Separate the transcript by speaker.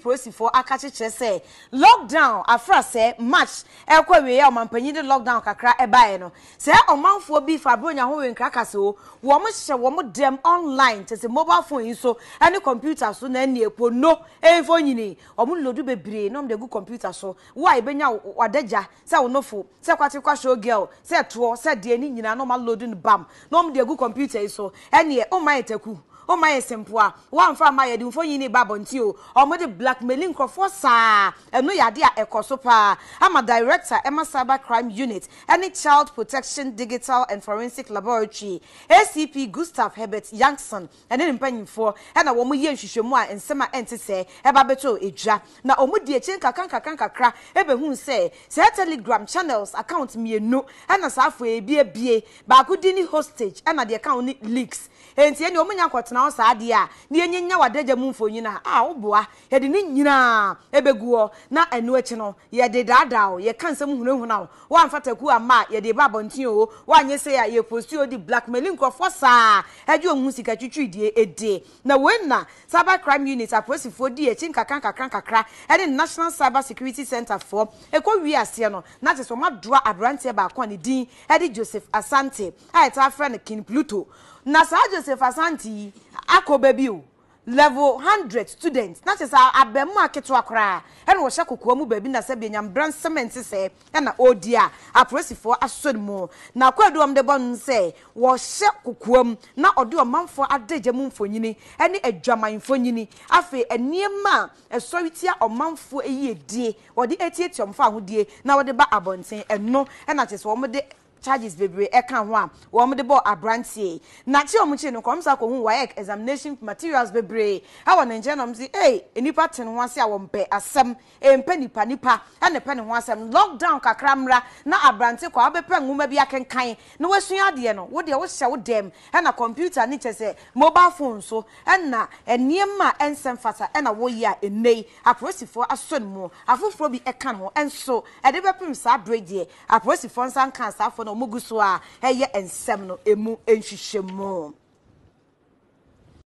Speaker 1: polisifoɔ aka kyekyerɛ sɛ lockdown afra sɛ march ɛkɔ awie a ɔmampanyin de lockdown kakra ɛbaeɛ no sɛ ɔmanfoɔ bi fa aburonya ho wɛnkra kase o wɔn hyɛ wɔn dɛm online te sɛ mobile phone yi so ɛne computer so na ɛne epo no ɛnfo nyini wɔn lodu bebree No wɔn de gu computer so wo benya wadaja. wadagya sɛ wɔnofo sɛ kwate kwahyo girl sɛ toɔ sɛ deɛ ne nyinaa na wɔn alodu no bam No wɔn de gu computer yi so ɛneɛ ɔman etaku o ma yɛ simple a wɔamfa ma yɛ de mfonyin ne ba abɔnti o ɔmo de blackmailing nkurɔfoɔ saa ɛno yɛ ade a ɛkɔ so paa ama director Emma cyber crime unit any child protection digital and forensic laboratory acp gustav herbert yankson ɛne ne mpanyinfoɔ ɛna wɔn yɛ nhwehwɛmu a ensema a se. sɛ ɛba bɛtɔ edwa na wɔn di akyi nkakra nkakra nkakra ɛbɛhu se. sɛ telegram channels account mmienu ɛna saa afɔ ebiebie baako di ne hostage E na deɛ account ni leaks nti ɛni wɔn nyɛ akɔtɔ na hɔ saa a a ne yɛn nye wadagya mu mfonyin a a woboa yɛde ne nyinaa ɛbɛgu hɔ na ɛno akyi no yɛde daadaa o yɛka nsɛm hunahuna o wɔamfa ama a yɛde ba abɔnten o o di blackmail nkurɔfoɔ saa ɛgye ohun sika twitwi die na wɔn na cyber crime unit apolisifoɔ di akyi national cyber security center foɔ ɛkɔ wie ase no na te sɛ wɔn adoa aberanteɛ baako a asante a yɛtaa frɛ pluto na saa joseph asante akɔ baabi o level hundred students na kyerɛ sɛ abɛmu aketewa koraa ɛna wɔhyɛ kokoa mu baabi na sɛ bi enyambran cement sɛ ɛna ɔredi a apolisifoɔ asɔ ne mu na akɔadu wɔn de bɔ no sɛ wɔhyɛ kokoa mu na ɔde ɔmanfoɔ adagya mu mfonyini ɛne adwaman mfonyini afei nneɛma a ɛsɔre tia ɔmanfoɔ yi edie wɔde etietie ɔmfa ahodie na wɔde ba abɔnten ɛno ɛna kyerɛ sɛ de charges bebree ɛka ho a wɔn de bɔ aberanteɛ na akyi wɔn akyi no kɔmsa kɔ hu wɔayɛ examination materials bebree ɛwɔ ne nkyɛn na wɔn si ee nipa te ne ho ase a wɔn pɛ asɛm mpɛ nipa nipa ɛna pɛ ne ho asɛm lockdown kakra mra na aberante kɔ abɛpɛ nwoma bi akenkan na wɔasua adeɛ no wodeɛ wohyɛ wo dɛm ɛna computer ne kyɛ mobile phone so ɛna nneɛma a ɛnsɛm fata ɛna wɔyɛ a ɛnɛ yi apolisifoɔ asɔ ne mu afoforɔ bi ɛka ne ho ɛnso ɛde na ɔmo gu so a ɛyɛ nsɛm no emu nhyehyɛ